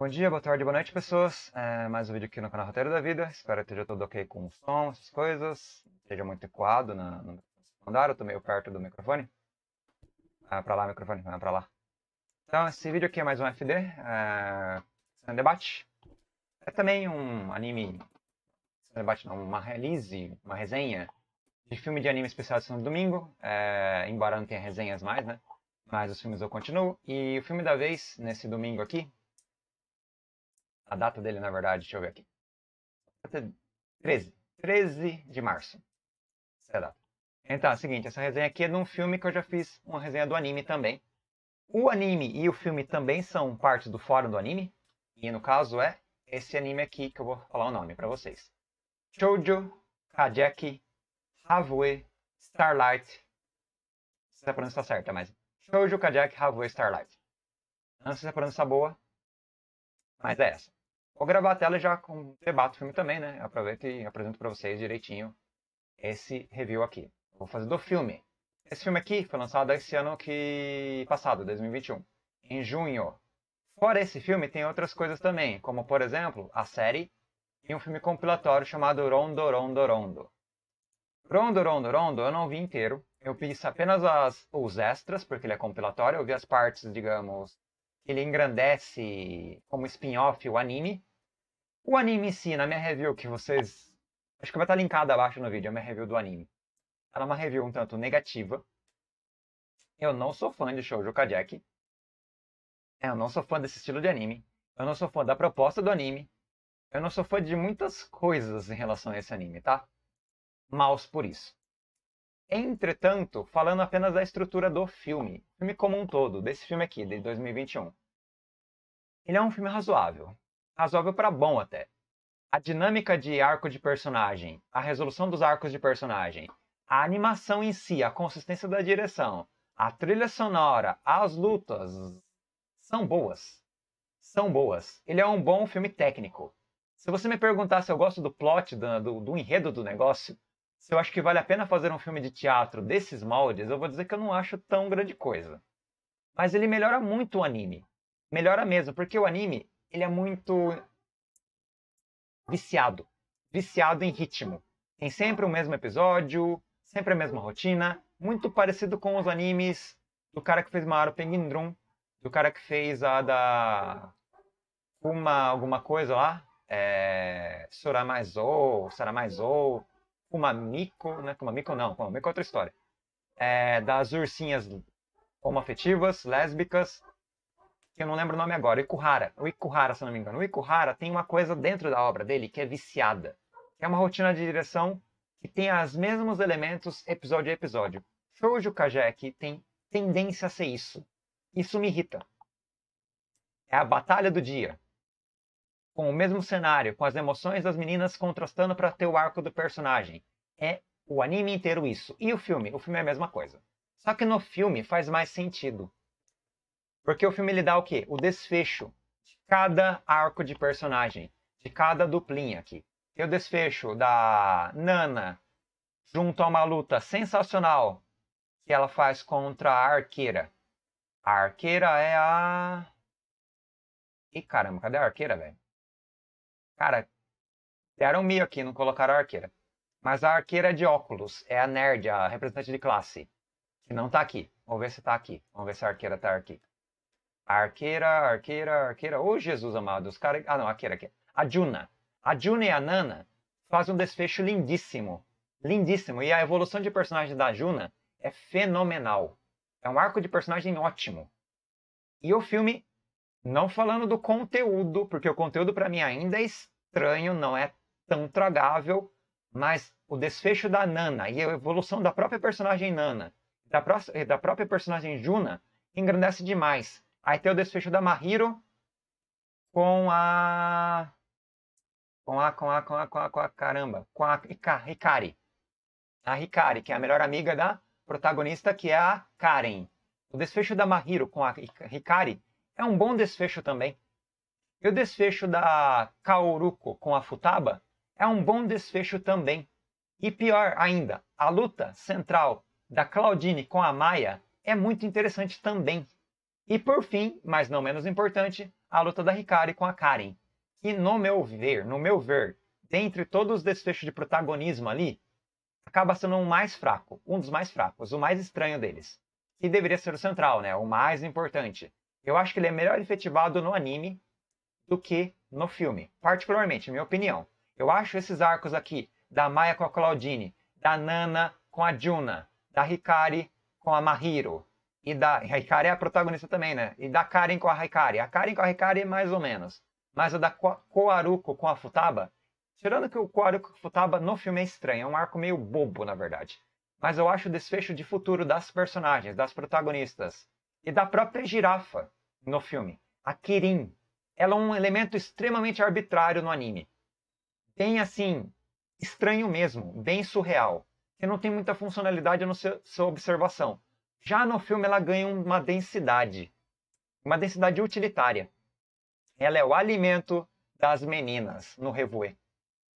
Bom dia, boa tarde, boa noite, pessoas. É mais um vídeo aqui no canal Roteiro da Vida. Espero que esteja tudo ok com o som, essas coisas. Esteja muito ecoado na, no andar. Eu tô meio perto do microfone. Ah, pra lá, microfone, para pra lá. Então, esse vídeo aqui é mais um FD. É... Um debate. É também um anime. Um debate, não, uma release, uma resenha de filme de anime especial de São domingo. É... Embora não tenha resenhas mais, né? Mas os filmes eu continuo. E o filme da vez, nesse domingo aqui, a data dele, na verdade, deixa eu ver aqui. 13. 13 de março. Essa é a data. Então, é o seguinte, essa resenha aqui é de um filme que eu já fiz, uma resenha do anime também. O anime e o filme também são parte do fórum do anime, e no caso é esse anime aqui que eu vou falar o nome para vocês. Shoujo Kajeki Havue Starlight. Não sei se a pronúncia está certa, mas Shoujo Kajeki Havue Starlight. Não sei se a pronúncia está boa, mas é essa. Vou gravar a tela e já com, debato o filme também, né? Aproveito e apresento para vocês direitinho esse review aqui. Vou fazer do filme. Esse filme aqui foi lançado esse ano que passado, 2021, em junho. Fora esse filme, tem outras coisas também, como por exemplo, a série e um filme compilatório chamado Rondo Rondo Rondo. Rondo Rondo Rondo eu não vi inteiro, eu vi apenas as, os extras, porque ele é compilatório, eu vi as partes, digamos, que ele engrandece como spin-off o anime, o anime em si, na minha review que vocês. Acho que vai estar linkada abaixo no vídeo, a minha review do anime. Ela é uma review um tanto negativa. Eu não sou fã de Shoujo Kajek. Eu não sou fã desse estilo de anime. Eu não sou fã da proposta do anime. Eu não sou fã de muitas coisas em relação a esse anime, tá? Maus por isso. Entretanto, falando apenas da estrutura do filme, filme como um todo, desse filme aqui, de 2021. Ele é um filme razoável razoável para bom até. A dinâmica de arco de personagem, a resolução dos arcos de personagem, a animação em si, a consistência da direção, a trilha sonora, as lutas são boas. São boas. Ele é um bom filme técnico. Se você me perguntar se eu gosto do plot, do, do enredo do negócio, se eu acho que vale a pena fazer um filme de teatro desses moldes, eu vou dizer que eu não acho tão grande coisa. Mas ele melhora muito o anime. Melhora mesmo, porque o anime ele é muito viciado, viciado em ritmo. Tem sempre o mesmo episódio, sempre a mesma rotina, muito parecido com os animes do cara que fez Mario Penguindrum, do cara que fez a da uma alguma coisa lá, é... ou, uma Kumamiko, né? Kumamiko não, Kumamiko é, é outra história. É... das ursinhas homoafetivas, lésbicas, que eu não lembro o nome agora, Ikuhara. O Ikuhara, se não me engano. O Ikuhara tem uma coisa dentro da obra dele que é viciada. É uma rotina de direção que tem os mesmos elementos episódio a episódio. Shoujo Kajek tem tendência a ser isso. Isso me irrita. É a batalha do dia. Com o mesmo cenário, com as emoções das meninas contrastando para ter o arco do personagem. É o anime inteiro isso. E o filme? O filme é a mesma coisa. Só que no filme faz mais sentido. Porque o filme ele dá o quê? O desfecho de cada arco de personagem, de cada duplinha aqui. Tem o desfecho da Nana junto a uma luta sensacional que ela faz contra a arqueira. A arqueira é a. Ih, caramba, cadê a arqueira, velho? Cara, deram mil aqui, não colocaram a arqueira. Mas a arqueira é de óculos é a nerd, a representante de classe. Que não tá aqui. Vamos ver se tá aqui. Vamos ver se a arqueira tá aqui. Arqueira, arqueira, arqueira. Ô, oh, Jesus amado, os caras. Ah, não, arqueira aqui. A Juna. A Juna e a Nana fazem um desfecho lindíssimo. Lindíssimo. E a evolução de personagem da Juna é fenomenal. É um arco de personagem ótimo. E o filme, não falando do conteúdo, porque o conteúdo para mim ainda é estranho, não é tão tragável, mas o desfecho da Nana e a evolução da própria personagem Nana, da, pró da própria personagem Juna, engrandece demais. Aí tem o desfecho da Mahiro com a. Com a, com a, com a, com a, com a caramba. Com a Hikari. A Hikari, que é a melhor amiga da protagonista, que é a Karen. O desfecho da Mahiro com a Hikari é um bom desfecho também. E o desfecho da Kaoruko com a Futaba é um bom desfecho também. E pior ainda, a luta central da Claudine com a Maia é muito interessante também. E por fim, mas não menos importante, a luta da Hikari com a Karen. Que no meu ver, no meu ver, dentre todos os desfechos de protagonismo ali, acaba sendo um mais fraco, um dos mais fracos, o mais estranho deles. Que deveria ser o central, né? O mais importante. Eu acho que ele é melhor efetivado no anime do que no filme, particularmente, minha opinião. Eu acho esses arcos aqui, da Maya com a Claudine, da Nana com a Juna, da Hikari com a Mahiro, e da Raikari é a protagonista também, né? E da Karen com a Raikari. A Karen com a Raikari é mais ou menos. Mas a da Koaruko com a Futaba, tirando que o Koaruko com a Futaba no filme é estranho, é um arco meio bobo, na verdade. Mas eu acho o desfecho de futuro das personagens, das protagonistas e da própria girafa no filme, a Kirin. Ela é um elemento extremamente arbitrário no anime. Bem assim, estranho mesmo, bem surreal. que não tem muita funcionalidade na sua observação já no filme ela ganha uma densidade, uma densidade utilitária. Ela é o alimento das meninas no revoe.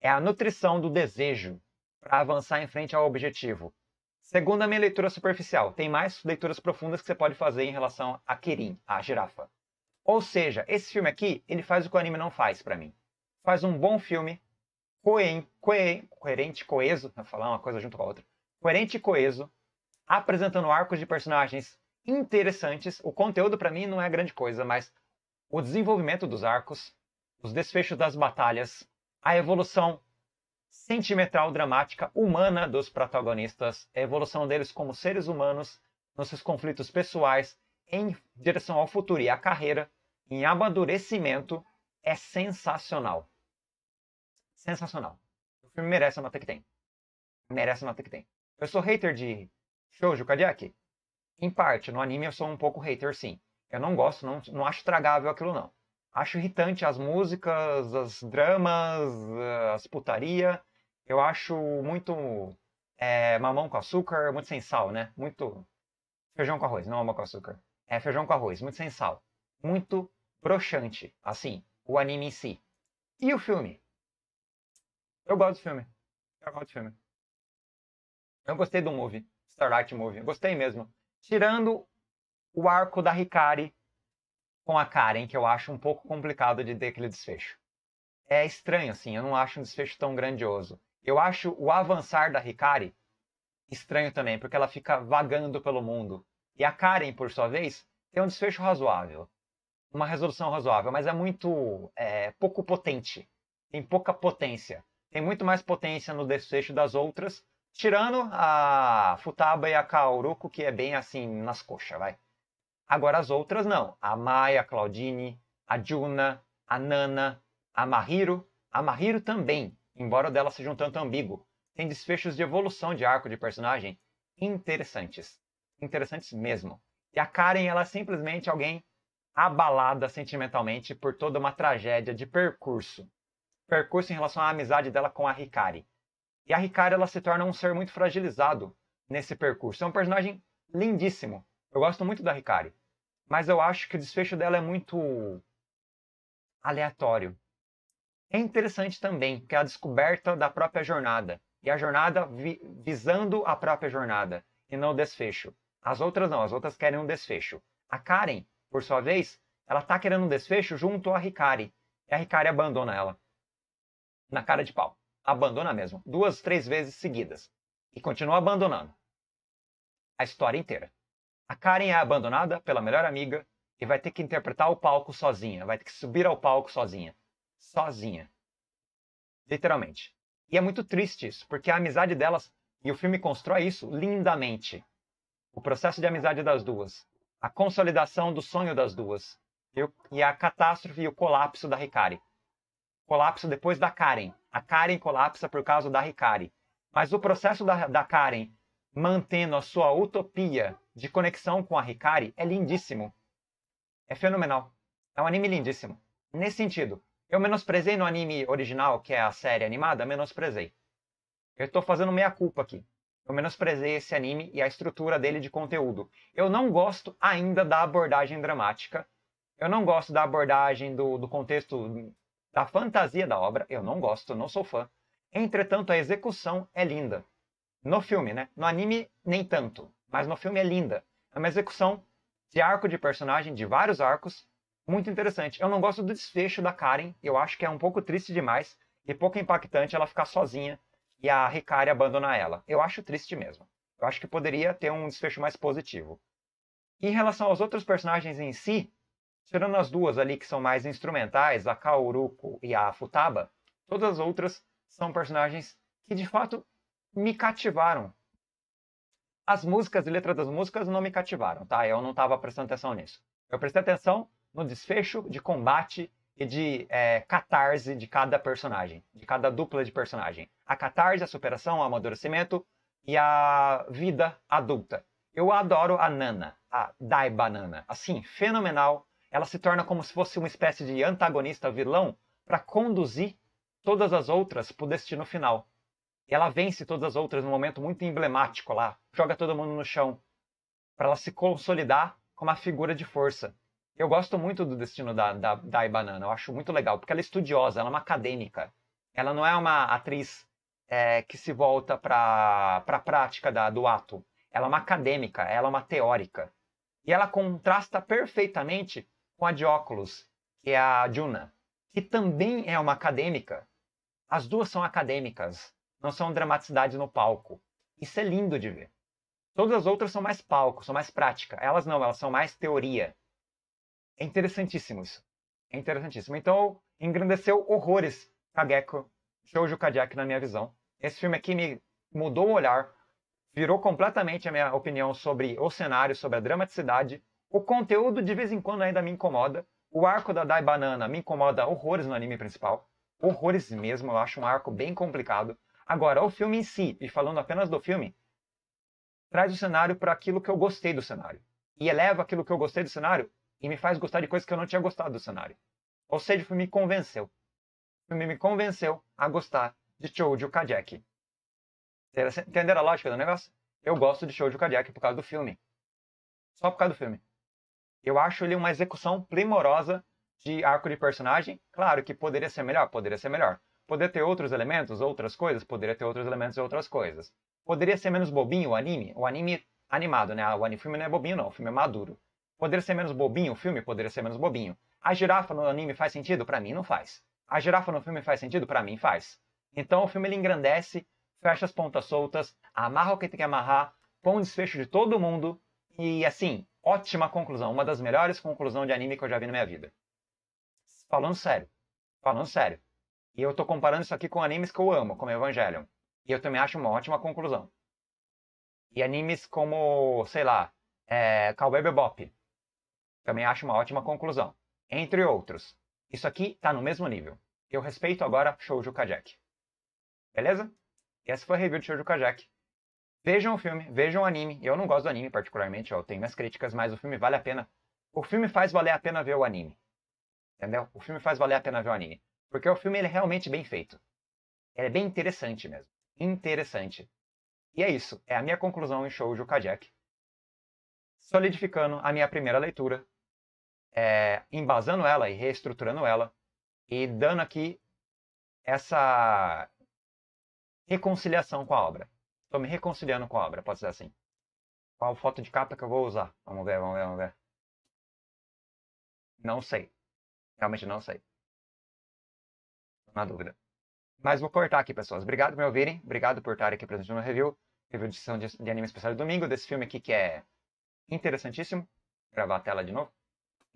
É a nutrição do desejo para avançar em frente ao objetivo. Segundo a minha leitura superficial, tem mais leituras profundas que você pode fazer em relação a Kirin, a girafa. Ou seja, esse filme aqui, ele faz o que o anime não faz para mim. Faz um bom filme, coerente, coeso, vou falar uma coisa junto com a outra, coerente e coeso, apresentando arcos de personagens interessantes. O conteúdo para mim não é grande coisa, mas o desenvolvimento dos arcos, os desfechos das batalhas, a evolução sentimental, dramática, humana dos protagonistas, a evolução deles como seres humanos, nos seus conflitos pessoais, em direção ao futuro e à carreira, em amadurecimento, é sensacional. Sensacional. O filme merece a nota que tem. Merece a nota que tem. Eu sou hater de Shoujo Kadiaki. Em parte, no anime eu sou um pouco hater, sim. Eu não gosto, não, não acho tragável aquilo, não. Acho irritante as músicas, as dramas, eh, as putaria. Eu acho muito é, mamão com açúcar, muito sem sal, né? Muito feijão com arroz, não mamão com açúcar. É feijão com arroz, muito sem sal. Muito broxante, assim, o anime em si. E o filme? Eu gosto do filme. Eu gosto do filme. Eu gostei do movie. Starlight Movie. Gostei mesmo. Tirando o arco da Hikari com a Karen, que eu acho um pouco complicado de ter aquele desfecho. É estranho, assim, eu não acho um desfecho tão grandioso. Eu acho o avançar da Hikari estranho também, porque ela fica vagando pelo mundo. E a Karen, por sua vez, tem um desfecho razoável. Uma resolução razoável, mas é muito é, pouco potente. Tem pouca potência. Tem muito mais potência no desfecho das outras Tirando a Futaba e a Kaoruko, que é bem assim, nas coxas, vai. Agora as outras não. A Maia, a Claudine, a Juna, a Nana, a Mahiro. A Mahiro também, embora dela seja um tanto ambíguo. Tem desfechos de evolução de arco de personagem interessantes. Interessantes mesmo. E a Karen, ela é simplesmente alguém abalada sentimentalmente por toda uma tragédia de percurso. Percurso em relação à amizade dela com a Hikari. E a Ricardo ela se torna um ser muito fragilizado nesse percurso. É um personagem lindíssimo. Eu gosto muito da Ricari. Mas eu acho que o desfecho dela é muito aleatório. É interessante também, porque é a descoberta da própria jornada. E a jornada vi visando a própria jornada, e não o desfecho. As outras não, as outras querem um desfecho. A Karen, por sua vez, ela está querendo um desfecho junto à Ricari. E a Ricari abandona ela. Na cara de pau abandona mesmo, duas, três vezes seguidas. E continua abandonando. A história inteira. A Karen é abandonada pela melhor amiga e vai ter que interpretar o palco sozinha, vai ter que subir ao palco sozinha. Sozinha. Literalmente. E é muito triste isso, porque a amizade delas, e o filme constrói isso lindamente. O processo de amizade das duas, a consolidação do sonho das duas, e a catástrofe e o colapso da Ricari. Colapso depois da Karen, a Karen colapsa por causa da Ricari. Mas o processo da, da Karen mantendo a sua utopia de conexão com a Ricari é lindíssimo. É fenomenal. É um anime lindíssimo. Nesse sentido, eu menosprezei no anime original, que é a série animada, menosprezei. Eu estou fazendo meia culpa aqui. Eu menosprezei esse anime e a estrutura dele de conteúdo. Eu não gosto ainda da abordagem dramática. Eu não gosto da abordagem do, do contexto da fantasia da obra, eu não gosto, não sou fã. Entretanto, a execução é linda. No filme, né? No anime, nem tanto. Mas no filme é linda. É uma execução de arco de personagem, de vários arcos, muito interessante. Eu não gosto do desfecho da Karen. Eu acho que é um pouco triste demais e pouco impactante ela ficar sozinha e a Ricari abandonar ela. Eu acho triste mesmo. Eu acho que poderia ter um desfecho mais positivo. Em relação aos outros personagens em si, Tirando as duas ali que são mais instrumentais, a Kaoruko e a Futaba, todas as outras são personagens que de fato me cativaram. As músicas e letras das músicas não me cativaram, tá? Eu não estava prestando atenção nisso. Eu prestei atenção no desfecho de combate e de é, catarse de cada personagem, de cada dupla de personagem. A catarse, a superação, o amadurecimento e a vida adulta. Eu adoro a Nana, a Dai Banana. Assim, fenomenal, ela se torna como se fosse uma espécie de antagonista vilão para conduzir todas as outras para o destino final. Ela vence todas as outras num momento muito emblemático lá, joga todo mundo no chão, para ela se consolidar como a figura de força. Eu gosto muito do destino da, da, da Ibanana, eu acho muito legal, porque ela é estudiosa, ela é uma acadêmica. Ela não é uma atriz é, que se volta para a prática da, do ato. Ela é uma acadêmica, ela é uma teórica. E ela contrasta perfeitamente com a de óculos, que é a Juna, que também é uma acadêmica. As duas são acadêmicas, não são dramaticidade no palco. Isso é lindo de ver. Todas as outras são mais palco, são mais prática. Elas não, elas são mais teoria. É interessantíssimo isso. É interessantíssimo. Então, engrandeceu horrores Kageko, Shoujo Kajak na minha visão. Esse filme aqui me mudou o olhar, virou completamente a minha opinião sobre o cenário, sobre a dramaticidade o conteúdo de vez em quando ainda me incomoda. O arco da Dai Banana me incomoda horrores no anime principal. Horrores mesmo, eu acho um arco bem complicado. Agora, o filme em si, e falando apenas do filme, traz o cenário para aquilo que eu gostei do cenário. E eleva aquilo que eu gostei do cenário e me faz gostar de coisas que eu não tinha gostado do cenário. Ou seja, o filme me convenceu. O filme me convenceu a gostar de Shoujo Kajek. Entenderam a lógica do negócio? Eu gosto de Shoujo Kajek por causa do filme. Só por causa do filme. Eu acho ele uma execução primorosa de arco de personagem. Claro que poderia ser melhor, poderia ser melhor. Poderia ter outros elementos, outras coisas, poderia ter outros elementos e outras coisas. Poderia ser menos bobinho o anime. O anime animado, né? O anime filme não é bobinho, não. O filme é maduro. Poderia ser menos bobinho o filme? Poderia ser menos bobinho. A girafa no anime faz sentido? Para mim, não faz. A girafa no filme faz sentido? Para mim, faz. Então o filme ele engrandece, fecha as pontas soltas, amarra o que tem que amarrar, põe o desfecho de todo mundo e, assim, ótima conclusão, uma das melhores conclusões de anime que eu já vi na minha vida. Falando sério. Falando sério. E eu tô comparando isso aqui com animes que eu amo, como Evangelion. E eu também acho uma ótima conclusão. E animes como, sei lá, é, Cowboy Bebop. Também acho uma ótima conclusão. Entre outros. Isso aqui tá no mesmo nível. Eu respeito agora Shoujo Kajek. Beleza? E essa foi a review de Shoujo Kajek. Vejam o filme, vejam o anime. Eu não gosto do anime particularmente, eu tenho minhas críticas, mas o filme vale a pena. O filme faz valer a pena ver o anime. Entendeu? O filme faz valer a pena ver o anime. Porque o filme ele é realmente bem feito. Ele é bem interessante mesmo. Interessante. E é isso. É a minha conclusão em Shoujo Kajek. Solidificando a minha primeira leitura. É, embasando ela e reestruturando ela. E dando aqui essa reconciliação com a obra. Tô me reconciliando com a obra, pode ser assim. Qual foto de capa que eu vou usar? Vamos ver, vamos ver, vamos ver. Não sei. Realmente não sei. Tô na dúvida. Mas vou cortar aqui, pessoas. Obrigado por me ouvirem. Obrigado por estar aqui presente no review. Review de edição de, de anime especial de domingo, desse filme aqui que é interessantíssimo. Vou gravar a tela de novo.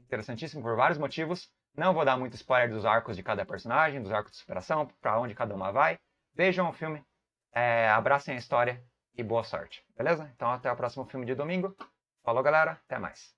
Interessantíssimo por vários motivos. Não vou dar muito spoiler dos arcos de cada personagem, dos arcos de superação, para onde cada uma vai. Vejam o filme, é, abracem a história e boa sorte, beleza? Então até o próximo filme de domingo. Falou, galera. Até mais.